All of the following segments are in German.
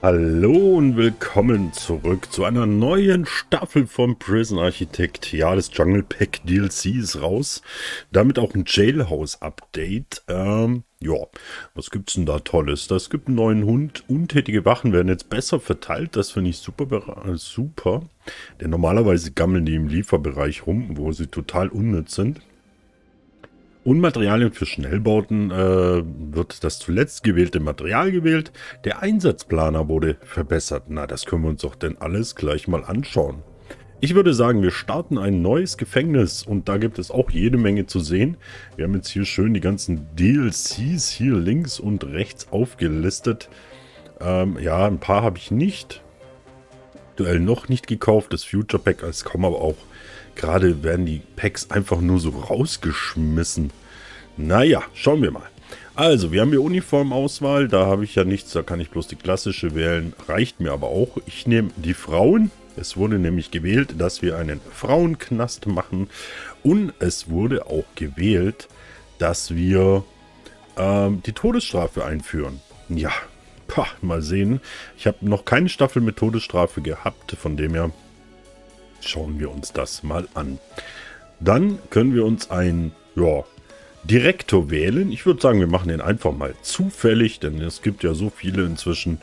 Hallo und willkommen zurück zu einer neuen Staffel von Prison Architect. Ja, das Jungle Pack DLC ist raus. Damit auch ein Jailhouse Update. Ähm, ja, was gibt's denn da Tolles? Das gibt einen neuen Hund. Untätige Wachen werden jetzt besser verteilt. Das finde ich super, äh, super. Denn normalerweise gammeln die im Lieferbereich rum, wo sie total unnütz sind und Materialien für Schnellbauten äh, wird das zuletzt gewählte Material gewählt. Der Einsatzplaner wurde verbessert. Na, das können wir uns doch denn alles gleich mal anschauen. Ich würde sagen, wir starten ein neues Gefängnis und da gibt es auch jede Menge zu sehen. Wir haben jetzt hier schön die ganzen DLCs hier links und rechts aufgelistet. Ähm, ja, ein paar habe ich nicht. Duell noch nicht gekauft, das Future Pack, es kommen aber auch Gerade werden die Packs einfach nur so rausgeschmissen. Naja, schauen wir mal. Also, wir haben hier Uniformauswahl. Da habe ich ja nichts. Da kann ich bloß die klassische wählen. Reicht mir aber auch. Ich nehme die Frauen. Es wurde nämlich gewählt, dass wir einen Frauenknast machen. Und es wurde auch gewählt, dass wir ähm, die Todesstrafe einführen. Ja, pah, mal sehen. Ich habe noch keine Staffel mit Todesstrafe gehabt. Von dem her schauen wir uns das mal an. Dann können wir uns einen ja, Direktor wählen. Ich würde sagen, wir machen den einfach mal zufällig, denn es gibt ja so viele inzwischen.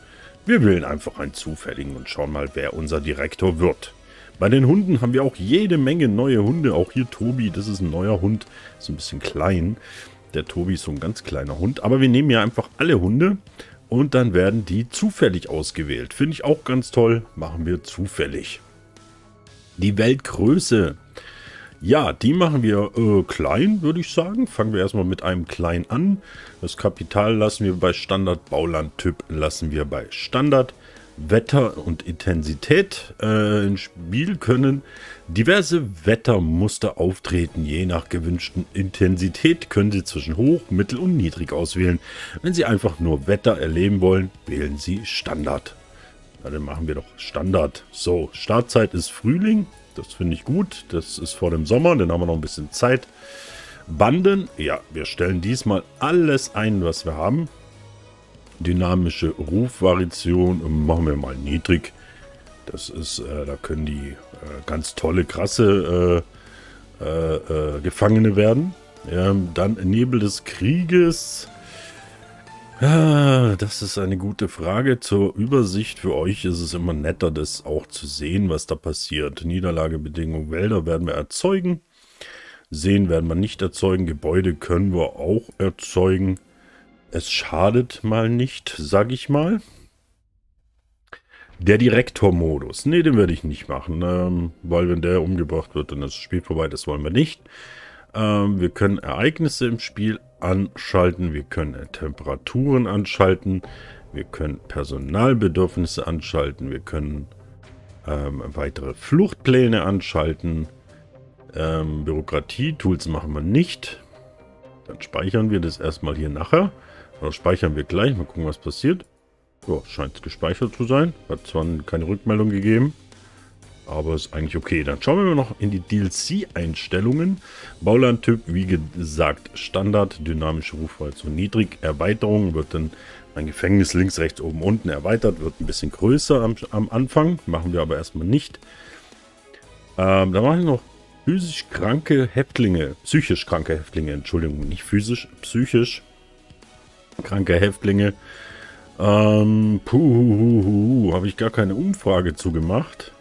Wir wählen einfach einen zufälligen und schauen mal, wer unser Direktor wird. Bei den Hunden haben wir auch jede Menge neue Hunde. Auch hier Tobi, das ist ein neuer Hund. Ist ein bisschen klein. Der Tobi ist so ein ganz kleiner Hund. Aber wir nehmen ja einfach alle Hunde und dann werden die zufällig ausgewählt. Finde ich auch ganz toll. Machen wir zufällig. Die Weltgröße. Ja, die machen wir äh, klein, würde ich sagen. Fangen wir erstmal mit einem klein an. Das Kapital lassen wir bei Standard, Baulandtyp lassen wir bei Standard. Wetter und Intensität äh, ins Spiel können diverse Wettermuster auftreten. Je nach gewünschten Intensität können Sie zwischen hoch, mittel und niedrig auswählen. Wenn Sie einfach nur Wetter erleben wollen, wählen Sie Standard. Na, dann machen wir doch Standard. So, Startzeit ist Frühling. Das finde ich gut. Das ist vor dem Sommer. Dann haben wir noch ein bisschen Zeit. Banden. Ja, wir stellen diesmal alles ein, was wir haben. Dynamische Rufvariation machen wir mal niedrig. Das ist, äh, da können die äh, ganz tolle, krasse äh, äh, äh Gefangene werden. Ähm, dann Nebel des Krieges das ist eine gute Frage. Zur Übersicht für euch ist es immer netter, das auch zu sehen, was da passiert. Niederlagebedingungen, Wälder werden wir erzeugen. Seen werden wir nicht erzeugen. Gebäude können wir auch erzeugen. Es schadet mal nicht, sag ich mal. Der Direktor-Modus. Ne, den werde ich nicht machen, ähm, weil wenn der umgebracht wird, dann ist das Spiel vorbei. Das wollen wir nicht. Ähm, wir können Ereignisse im Spiel anschalten, wir können Temperaturen anschalten, wir können Personalbedürfnisse anschalten, wir können ähm, weitere Fluchtpläne anschalten. Ähm, Bürokratie-Tools machen wir nicht. Dann speichern wir das erstmal hier nachher. Oder speichern wir gleich, mal gucken, was passiert. Ja, scheint gespeichert zu sein. Hat zwar keine Rückmeldung gegeben aber ist eigentlich okay. Dann schauen wir noch in die DLC-Einstellungen. Baulandtyp, wie gesagt, Standard, dynamische Rufweite so niedrig, Erweiterung wird dann mein Gefängnis links, rechts, oben, unten erweitert, wird ein bisschen größer am, am Anfang, machen wir aber erstmal nicht. Ähm, da mache ich noch physisch kranke Häftlinge, psychisch kranke Häftlinge, Entschuldigung, nicht physisch, psychisch kranke Häftlinge. Ähm, puhuhuhu, habe ich gar keine Umfrage zugemacht.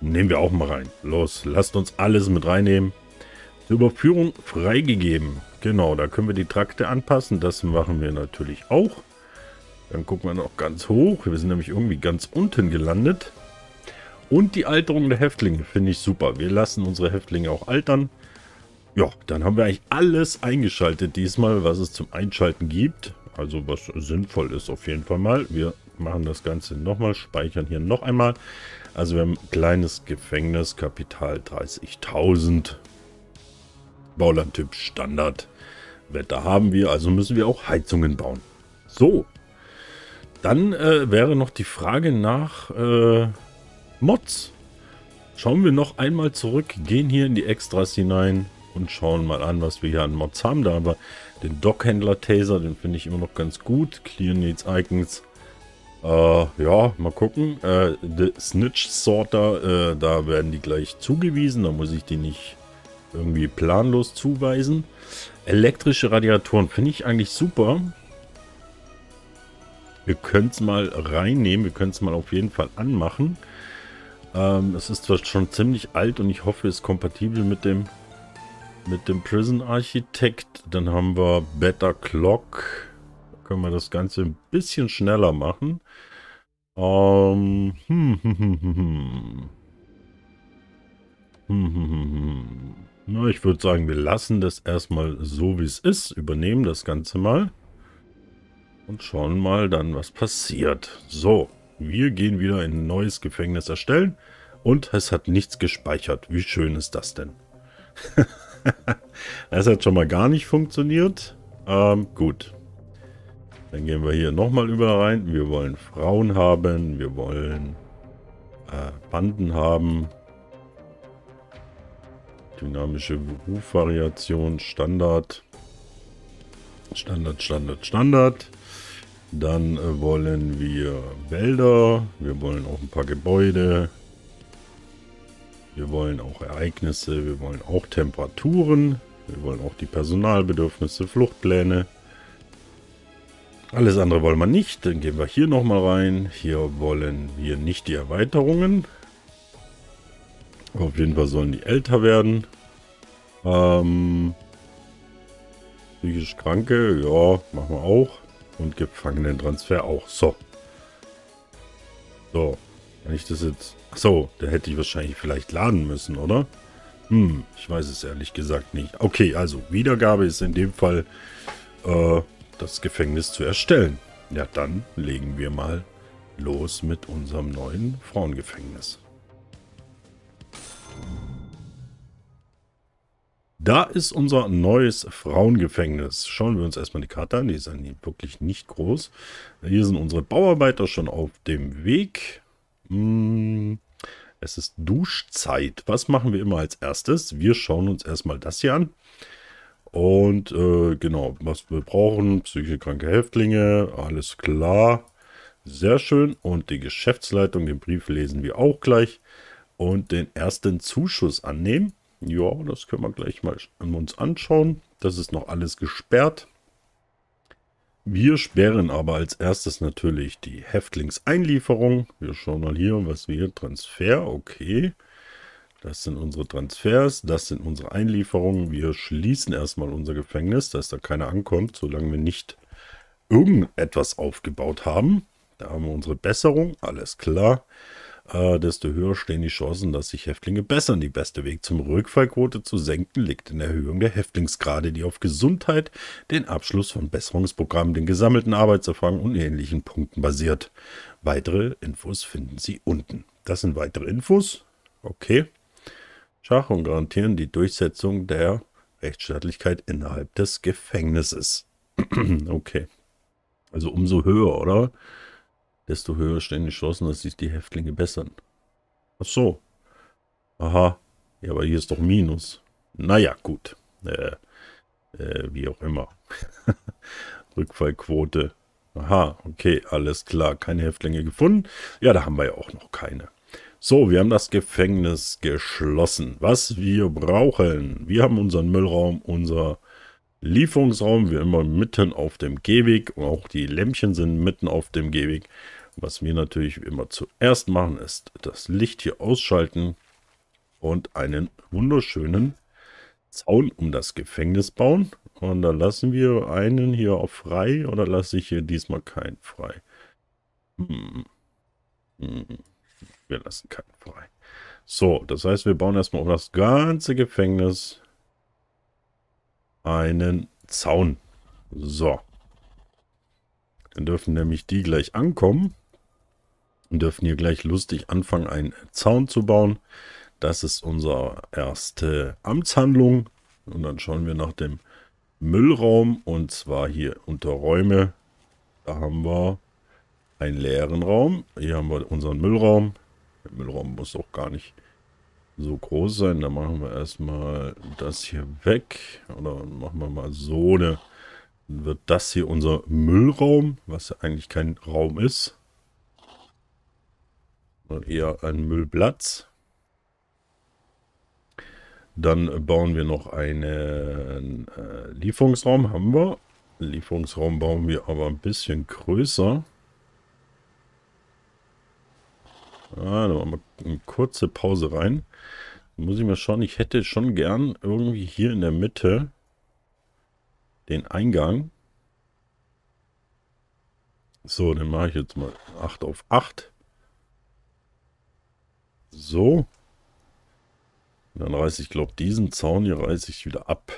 Nehmen wir auch mal rein. Los, lasst uns alles mit reinnehmen. Zur Überführung freigegeben. Genau, da können wir die Trakte anpassen. Das machen wir natürlich auch. Dann gucken wir noch ganz hoch. Wir sind nämlich irgendwie ganz unten gelandet. Und die Alterung der Häftlinge finde ich super. Wir lassen unsere Häftlinge auch altern. Ja, dann haben wir eigentlich alles eingeschaltet diesmal, was es zum Einschalten gibt. Also was sinnvoll ist auf jeden Fall mal. Wir machen das Ganze nochmal, speichern hier noch einmal. Also wir haben ein kleines Gefängnis, Kapital 30.000. Baulandtyp Standard. Wetter haben wir, also müssen wir auch Heizungen bauen. So, dann äh, wäre noch die Frage nach äh, Mods. Schauen wir noch einmal zurück, gehen hier in die Extras hinein und schauen mal an, was wir hier an Mods haben. Da haben wir den Dockhändler-Taser, den finde ich immer noch ganz gut. Clear Needs Icons äh, ja, mal gucken. Äh, The Snitch Sorter, äh, da werden die gleich zugewiesen. Da muss ich die nicht irgendwie planlos zuweisen. Elektrische Radiatoren finde ich eigentlich super. Wir können es mal reinnehmen. Wir können es mal auf jeden Fall anmachen. Ähm, es ist zwar schon ziemlich alt und ich hoffe, es ist kompatibel mit dem, mit dem Prison Architect. Dann haben wir Better Clock können wir das Ganze ein bisschen schneller machen. Ähm, hm hm, hm, hm, hm, hm, hm. Hm, hm, hm, Na, ich würde sagen, wir lassen das erstmal so, wie es ist. Übernehmen das Ganze mal. Und schauen mal dann, was passiert. So, wir gehen wieder in ein neues Gefängnis erstellen. Und es hat nichts gespeichert. Wie schön ist das denn? das hat schon mal gar nicht funktioniert. Ähm, gut. Dann gehen wir hier nochmal über rein. Wir wollen Frauen haben. Wir wollen äh, Banden haben. Dynamische Berufvariation. Standard. Standard, Standard, Standard. Dann äh, wollen wir Wälder. Wir wollen auch ein paar Gebäude. Wir wollen auch Ereignisse. Wir wollen auch Temperaturen. Wir wollen auch die Personalbedürfnisse, Fluchtpläne. Alles andere wollen wir nicht. Dann gehen wir hier nochmal rein. Hier wollen wir nicht die Erweiterungen. Auf jeden Fall sollen die älter werden. Ähm, psychisch Kranke, ja, machen wir auch. Und Gefangenentransfer auch. So. So. Wenn ich das jetzt... so, da hätte ich wahrscheinlich vielleicht laden müssen, oder? Hm, ich weiß es ehrlich gesagt nicht. Okay, also Wiedergabe ist in dem Fall... Äh, das Gefängnis zu erstellen. Ja, dann legen wir mal los mit unserem neuen Frauengefängnis. Da ist unser neues Frauengefängnis. Schauen wir uns erstmal die Karte an. Die ist wirklich nicht groß. Hier sind unsere Bauarbeiter schon auf dem Weg. Hm, es ist Duschzeit. Was machen wir immer als erstes? Wir schauen uns erstmal das hier an. Und äh, genau, was wir brauchen, psychisch kranke Häftlinge, alles klar. Sehr schön. Und die Geschäftsleitung, den Brief lesen wir auch gleich. Und den ersten Zuschuss annehmen. Ja, das können wir gleich mal uns anschauen. Das ist noch alles gesperrt. Wir sperren aber als erstes natürlich die Häftlingseinlieferung. Wir schauen mal hier, was wir hier. Transfer, okay. Das sind unsere Transfers, das sind unsere Einlieferungen. Wir schließen erstmal unser Gefängnis, dass da keiner ankommt, solange wir nicht irgendetwas aufgebaut haben. Da haben wir unsere Besserung, alles klar. Äh, desto höher stehen die Chancen, dass sich Häftlinge bessern. Die beste Weg zum Rückfallquote zu senken liegt in der Erhöhung der Häftlingsgrade, die auf Gesundheit, den Abschluss von Besserungsprogrammen, den gesammelten Arbeitserfahrungen und ähnlichen Punkten basiert. Weitere Infos finden Sie unten. Das sind weitere Infos. Okay. Schach und garantieren die Durchsetzung der Rechtsstaatlichkeit innerhalb des Gefängnisses. okay. Also umso höher, oder? Desto höher stehen die Chancen, dass sich die Häftlinge bessern. Ach so. Aha. Ja, aber hier ist doch Minus. Naja, gut. Äh, äh, wie auch immer. Rückfallquote. Aha, okay, alles klar. Keine Häftlinge gefunden. Ja, da haben wir ja auch noch keine. So, wir haben das Gefängnis geschlossen. Was wir brauchen, wir haben unseren Müllraum, unser Lieferungsraum, wir immer mitten auf dem Gehweg und auch die Lämpchen sind mitten auf dem Gehweg. Was wir natürlich immer zuerst machen, ist das Licht hier ausschalten und einen wunderschönen Zaun um das Gefängnis bauen. Und da lassen wir einen hier auf frei oder lasse ich hier diesmal keinen frei? Hm. Hm. Wir lassen keinen frei. So, das heißt, wir bauen erstmal um das ganze Gefängnis einen Zaun. So. Dann dürfen nämlich die gleich ankommen und dürfen hier gleich lustig anfangen, einen Zaun zu bauen. Das ist unsere erste Amtshandlung. Und dann schauen wir nach dem Müllraum und zwar hier unter Räume. Da haben wir einen leeren Raum. Hier haben wir unseren Müllraum. Der Müllraum muss auch gar nicht so groß sein. Da machen wir erstmal das hier weg. Oder machen wir mal so eine. Dann wird das hier unser Müllraum, was ja eigentlich kein Raum ist. Sondern eher ein Müllplatz. Dann bauen wir noch einen äh, Lieferungsraum, haben wir. Lieferungsraum bauen wir aber ein bisschen größer. Ah, da machen wir eine kurze Pause rein. Dann muss ich mal schauen, ich hätte schon gern irgendwie hier in der Mitte den Eingang. So, dann mache ich jetzt mal 8 auf 8. So. Und dann reiße ich, glaube diesen Zaun hier reiße ich wieder ab.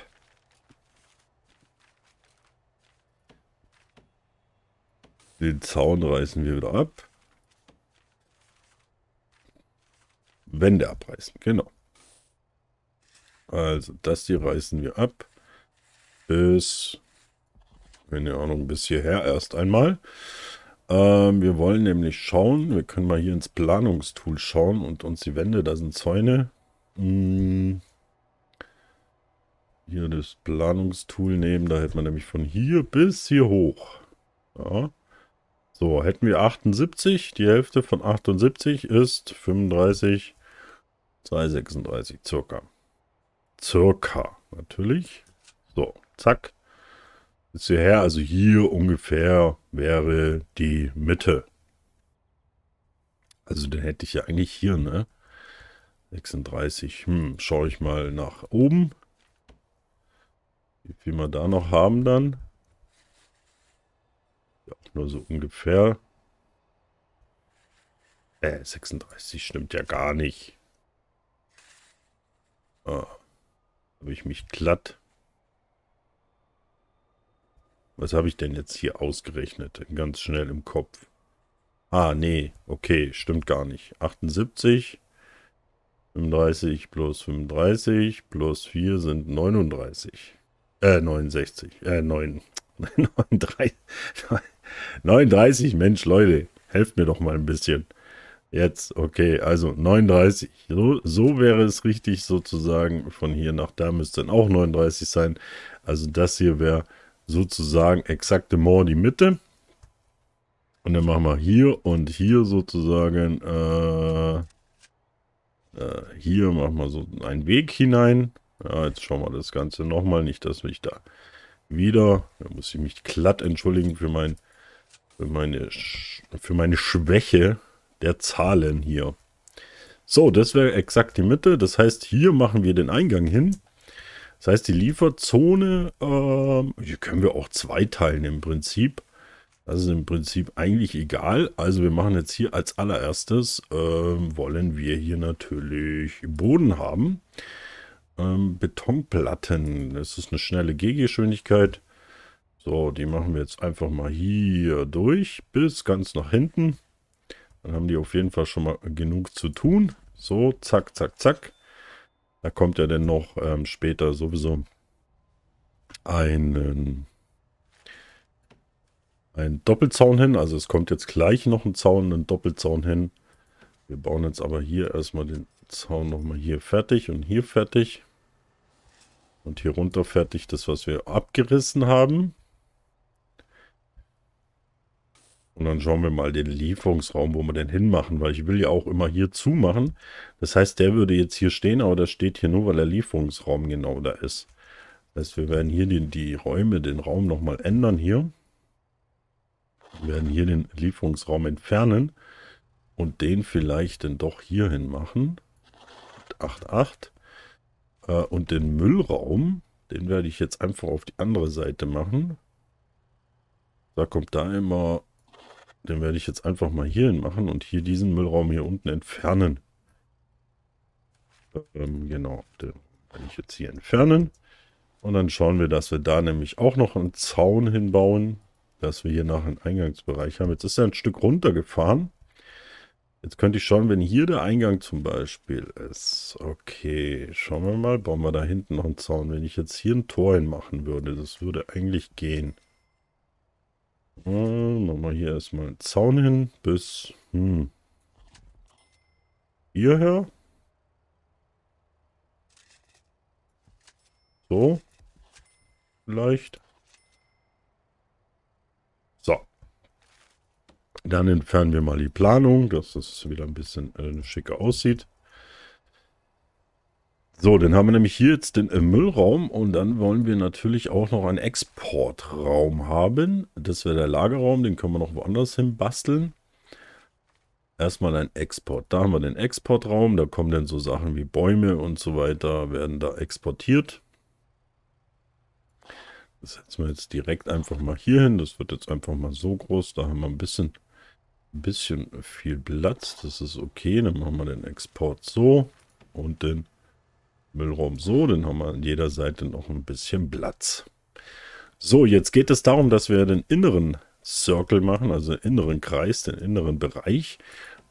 Den Zaun reißen wir wieder ab. Wände abreißen, genau. Also das hier reißen wir ab. Bis, wenn ihr auch noch bis hierher erst einmal. Ähm, wir wollen nämlich schauen, wir können mal hier ins Planungstool schauen und uns die Wände, da sind Zäune. Hm. Hier das Planungstool nehmen, da hätte man nämlich von hier bis hier hoch. Ja. So, hätten wir 78, die Hälfte von 78 ist 35, 236, circa. Circa, natürlich. So, zack. Bis hierher, also hier ungefähr wäre die Mitte. Also dann hätte ich ja eigentlich hier, ne? 36, hm, schaue ich mal nach oben. Wie viel wir da noch haben dann? Ja, nur so ungefähr. Äh, 36 stimmt ja gar nicht. Ah, habe ich mich glatt. Was habe ich denn jetzt hier ausgerechnet? Ganz schnell im Kopf. Ah, nee, okay, stimmt gar nicht. 78, 35 plus 35 plus 4 sind 39. Äh, 69. Äh, 9. 39. 39, Mensch, Leute, helft mir doch mal ein bisschen. Jetzt, okay, also 39. So, so, wäre es richtig sozusagen. Von hier nach da müsste dann auch 39 sein. Also das hier wäre sozusagen exakte More die Mitte. Und dann machen wir hier und hier sozusagen, äh, äh, hier machen wir so einen Weg hinein. Ja, jetzt schauen wir das Ganze nochmal, nicht, dass ich da wieder, da muss ich mich glatt entschuldigen für, mein, für, meine, für meine Schwäche, der Zahlen hier. So, das wäre exakt die Mitte. Das heißt, hier machen wir den Eingang hin. Das heißt, die Lieferzone, äh, hier können wir auch zwei teilen im Prinzip. Das ist im Prinzip eigentlich egal. Also wir machen jetzt hier als allererstes, äh, wollen wir hier natürlich Boden haben. Ähm, Betonplatten, das ist eine schnelle Gehgeschwindigkeit. So, die machen wir jetzt einfach mal hier durch bis ganz nach hinten. Dann haben die auf jeden Fall schon mal genug zu tun. So, zack, zack, zack. Da kommt ja dann noch ähm, später sowieso einen, einen Doppelzaun hin. Also es kommt jetzt gleich noch ein Zaun, ein Doppelzaun hin. Wir bauen jetzt aber hier erstmal den Zaun nochmal hier fertig und hier fertig. Und hier runter fertig das, was wir abgerissen haben. Und dann schauen wir mal den Lieferungsraum, wo wir den hinmachen, weil ich will ja auch immer hier zumachen. Das heißt, der würde jetzt hier stehen, aber der steht hier nur, weil der Lieferungsraum genau da ist. Das heißt, wir werden hier den, die Räume, den Raum nochmal ändern hier. Wir werden hier den Lieferungsraum entfernen und den vielleicht dann doch hier hin machen. 8,8. Äh, und den Müllraum, den werde ich jetzt einfach auf die andere Seite machen. Da kommt da immer den werde ich jetzt einfach mal hier hin machen und hier diesen Müllraum hier unten entfernen. Ähm, genau, den werde ich jetzt hier entfernen. Und dann schauen wir, dass wir da nämlich auch noch einen Zaun hinbauen, dass wir hier nachher einen Eingangsbereich haben. Jetzt ist er ein Stück runtergefahren. Jetzt könnte ich schauen, wenn hier der Eingang zum Beispiel ist. Okay, schauen wir mal, bauen wir da hinten noch einen Zaun. Wenn ich jetzt hier ein Tor hin machen würde, das würde eigentlich gehen. Nochmal äh, hier erstmal einen Zaun hin bis hm, hierher. So. Vielleicht. So. Dann entfernen wir mal die Planung, dass das wieder ein bisschen äh, schicker aussieht. So, dann haben wir nämlich hier jetzt den äh, Müllraum und dann wollen wir natürlich auch noch einen Exportraum haben. Das wäre der Lagerraum, den können wir noch woanders hin basteln. Erstmal ein Export. Da haben wir den Exportraum, da kommen dann so Sachen wie Bäume und so weiter, werden da exportiert. Das setzen wir jetzt direkt einfach mal hier hin. Das wird jetzt einfach mal so groß. Da haben wir ein bisschen, ein bisschen viel Platz. Das ist okay. Dann machen wir den Export so und den Müllraum so, dann haben wir an jeder Seite noch ein bisschen Platz. So, jetzt geht es darum, dass wir den inneren Circle machen, also den inneren Kreis, den inneren Bereich.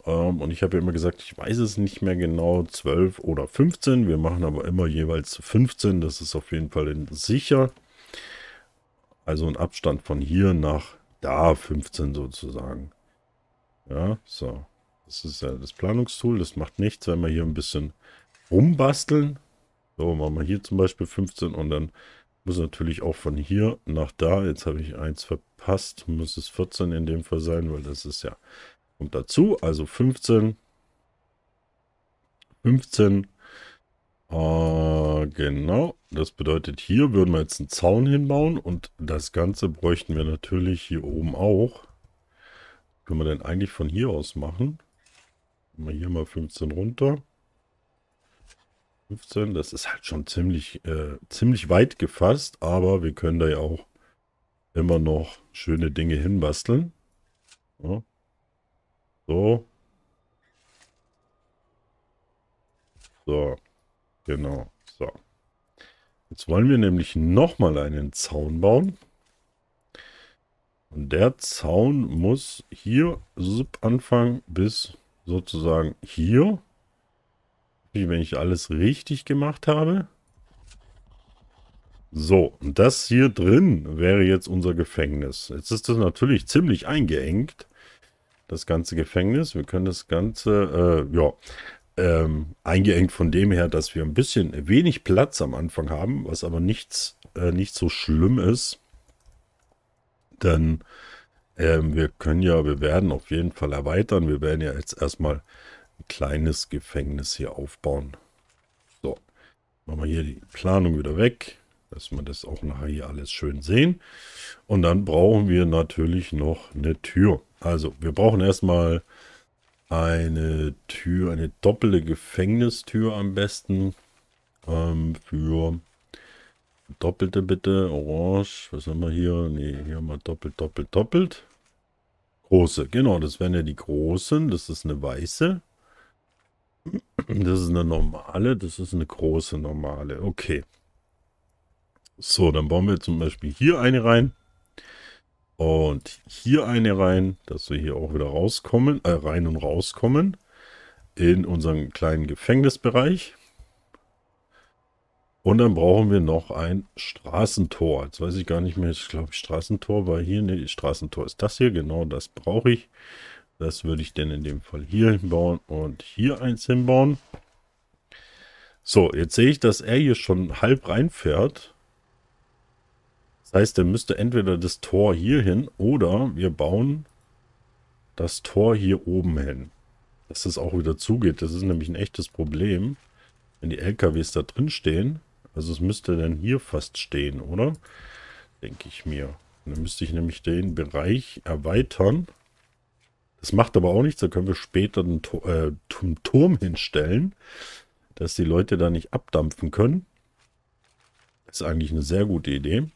Ähm, und ich habe ja immer gesagt, ich weiß es nicht mehr genau, 12 oder 15. Wir machen aber immer jeweils 15, das ist auf jeden Fall sicher. Also ein Abstand von hier nach da 15 sozusagen. Ja, so. Das ist ja das Planungstool, das macht nichts, wenn wir hier ein bisschen rumbasteln. So, machen wir hier zum Beispiel 15 und dann muss natürlich auch von hier nach da. Jetzt habe ich eins verpasst, muss es 14 in dem Fall sein, weil das ist ja, kommt dazu. Also 15, 15, äh, genau. Das bedeutet, hier würden wir jetzt einen Zaun hinbauen und das Ganze bräuchten wir natürlich hier oben auch. Können wir denn eigentlich von hier aus machen? Mal hier mal 15 runter. 15, das ist halt schon ziemlich, äh, ziemlich weit gefasst, aber wir können da ja auch immer noch schöne Dinge hinbasteln. Ja. So. So. Genau. So. Jetzt wollen wir nämlich nochmal einen Zaun bauen. Und der Zaun muss hier anfangen bis sozusagen hier wenn ich alles richtig gemacht habe. So, und das hier drin wäre jetzt unser Gefängnis. Jetzt ist das natürlich ziemlich eingeengt, das ganze Gefängnis. Wir können das Ganze, äh, ja, ähm, eingeengt von dem her, dass wir ein bisschen wenig Platz am Anfang haben, was aber nichts, äh, nicht so schlimm ist. Denn ähm, wir können ja, wir werden auf jeden Fall erweitern. Wir werden ja jetzt erstmal kleines Gefängnis hier aufbauen. So, machen wir hier die Planung wieder weg, dass wir das auch nachher hier alles schön sehen. Und dann brauchen wir natürlich noch eine Tür. Also, wir brauchen erstmal eine Tür, eine doppelte Gefängnistür am besten ähm, für doppelte bitte, orange, was haben wir hier? Ne, hier haben wir doppelt, doppelt, doppelt. Große, genau, das wären ja die großen, das ist eine weiße. Das ist eine normale, das ist eine große normale. Okay. So, dann bauen wir zum Beispiel hier eine rein. Und hier eine rein, dass wir hier auch wieder rauskommen, äh, rein und rauskommen. In unseren kleinen Gefängnisbereich. Und dann brauchen wir noch ein Straßentor. Jetzt weiß ich gar nicht mehr, ich glaube, Straßentor war hier. Ne, Straßentor ist das hier, genau das brauche ich. Das würde ich denn in dem Fall hier hinbauen und hier eins hinbauen. So, jetzt sehe ich, dass er hier schon halb reinfährt. Das heißt, er müsste entweder das Tor hier hin oder wir bauen das Tor hier oben hin. Dass das auch wieder zugeht, das ist nämlich ein echtes Problem, wenn die LKWs da drin stehen. Also es müsste dann hier fast stehen, oder? Denke ich mir. Dann müsste ich nämlich den Bereich erweitern. Das macht aber auch nichts. Da können wir später einen, äh, einen Turm hinstellen, dass die Leute da nicht abdampfen können. Das ist eigentlich eine sehr gute Idee.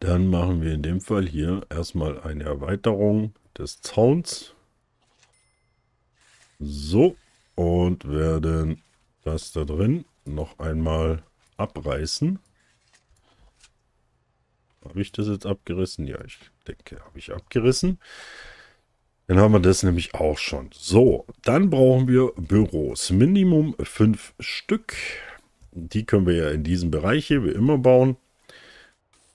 Dann machen wir in dem Fall hier erstmal eine Erweiterung des Zauns. So, und werden das da drin noch einmal abreißen. Habe ich das jetzt abgerissen? Ja, ich denke, habe ich abgerissen. Dann haben wir das nämlich auch schon. So, dann brauchen wir Büros. Minimum fünf Stück. Die können wir ja in diesem Bereich hier wie immer bauen.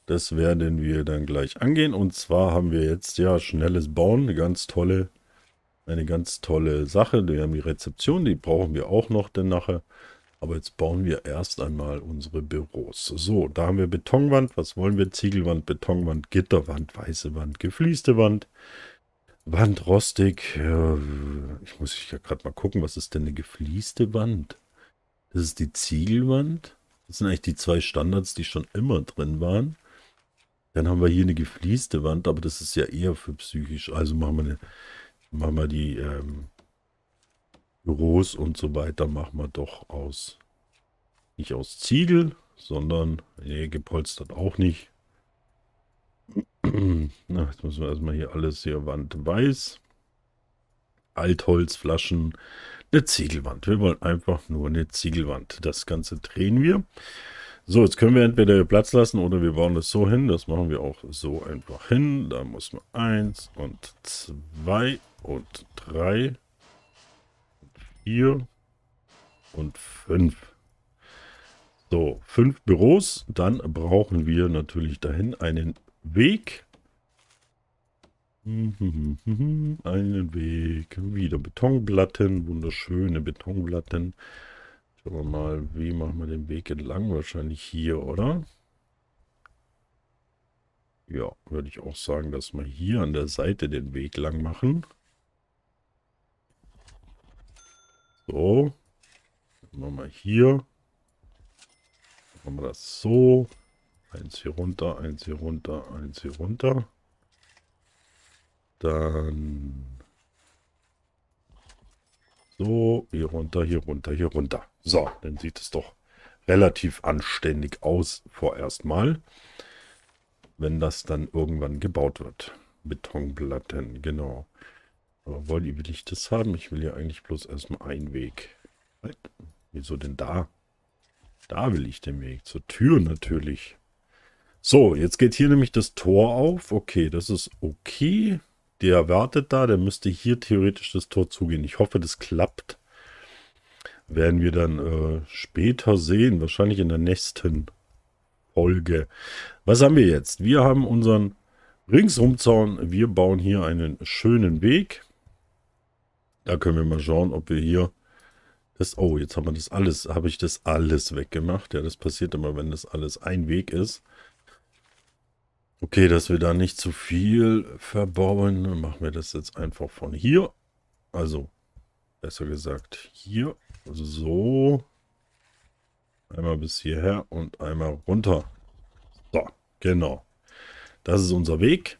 Das werden wir dann gleich angehen. Und zwar haben wir jetzt ja schnelles Bauen. Eine ganz tolle, eine ganz tolle Sache. Wir haben die Rezeption, die brauchen wir auch noch, denn nachher aber jetzt bauen wir erst einmal unsere Büros. So, da haben wir Betonwand. Was wollen wir? Ziegelwand, Betonwand, Gitterwand, weiße Wand, geflieste Wand. Wand rostig. Äh, ich muss ja gerade mal gucken, was ist denn eine geflieste Wand? Das ist die Ziegelwand. Das sind eigentlich die zwei Standards, die schon immer drin waren. Dann haben wir hier eine geflieste Wand, aber das ist ja eher für psychisch. Also machen wir, eine, machen wir die ähm, Büros und so weiter machen wir doch aus, nicht aus Ziegel, sondern, nee, gepolstert auch nicht. Na, jetzt müssen wir erstmal hier alles hier Wand weiß. Altholzflaschen, eine Ziegelwand. Wir wollen einfach nur eine Ziegelwand. Das Ganze drehen wir. So, jetzt können wir entweder Platz lassen oder wir bauen das so hin. Das machen wir auch so einfach hin. Da muss man eins und zwei und drei 4 und 5. So, fünf Büros. Dann brauchen wir natürlich dahin einen Weg. Einen Weg. Wieder Betonplatten. Wunderschöne Betonplatten. Schauen wir mal, wie machen wir den Weg entlang? Wahrscheinlich hier, oder? Ja, würde ich auch sagen, dass wir hier an der Seite den Weg lang machen. So. Machen wir hier. Machen wir das so. Eins hier runter, eins hier runter, eins hier runter. Dann so, hier runter, hier runter, hier runter. So, dann sieht es doch relativ anständig aus vorerst mal, wenn das dann irgendwann gebaut wird. Betonplatten, genau. Aber Wolli will ich das haben? Ich will ja eigentlich bloß erstmal einen Weg. Halt. Wieso denn da? Da will ich den Weg. Zur Tür natürlich. So, jetzt geht hier nämlich das Tor auf. Okay, das ist okay. Der wartet da. Der müsste hier theoretisch das Tor zugehen. Ich hoffe, das klappt. Werden wir dann äh, später sehen. Wahrscheinlich in der nächsten Folge. Was haben wir jetzt? Wir haben unseren Ringsumzaun. Wir bauen hier einen schönen Weg. Da können wir mal schauen, ob wir hier das, oh, jetzt haben wir das alles, habe ich das alles weggemacht. Ja, das passiert immer, wenn das alles ein Weg ist. Okay, dass wir da nicht zu viel verbauen, machen wir das jetzt einfach von hier. Also, besser gesagt, hier. Also so. Einmal bis hierher und einmal runter. So, genau. Das ist unser Weg.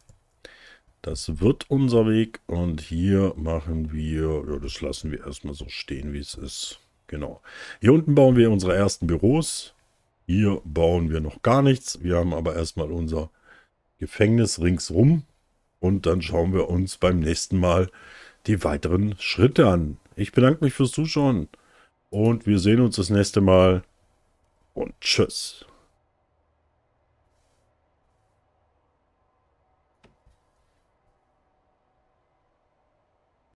Das wird unser Weg und hier machen wir, ja, das lassen wir erstmal so stehen, wie es ist. Genau. Hier unten bauen wir unsere ersten Büros. Hier bauen wir noch gar nichts. Wir haben aber erstmal unser Gefängnis ringsrum. Und dann schauen wir uns beim nächsten Mal die weiteren Schritte an. Ich bedanke mich fürs Zuschauen und wir sehen uns das nächste Mal und tschüss.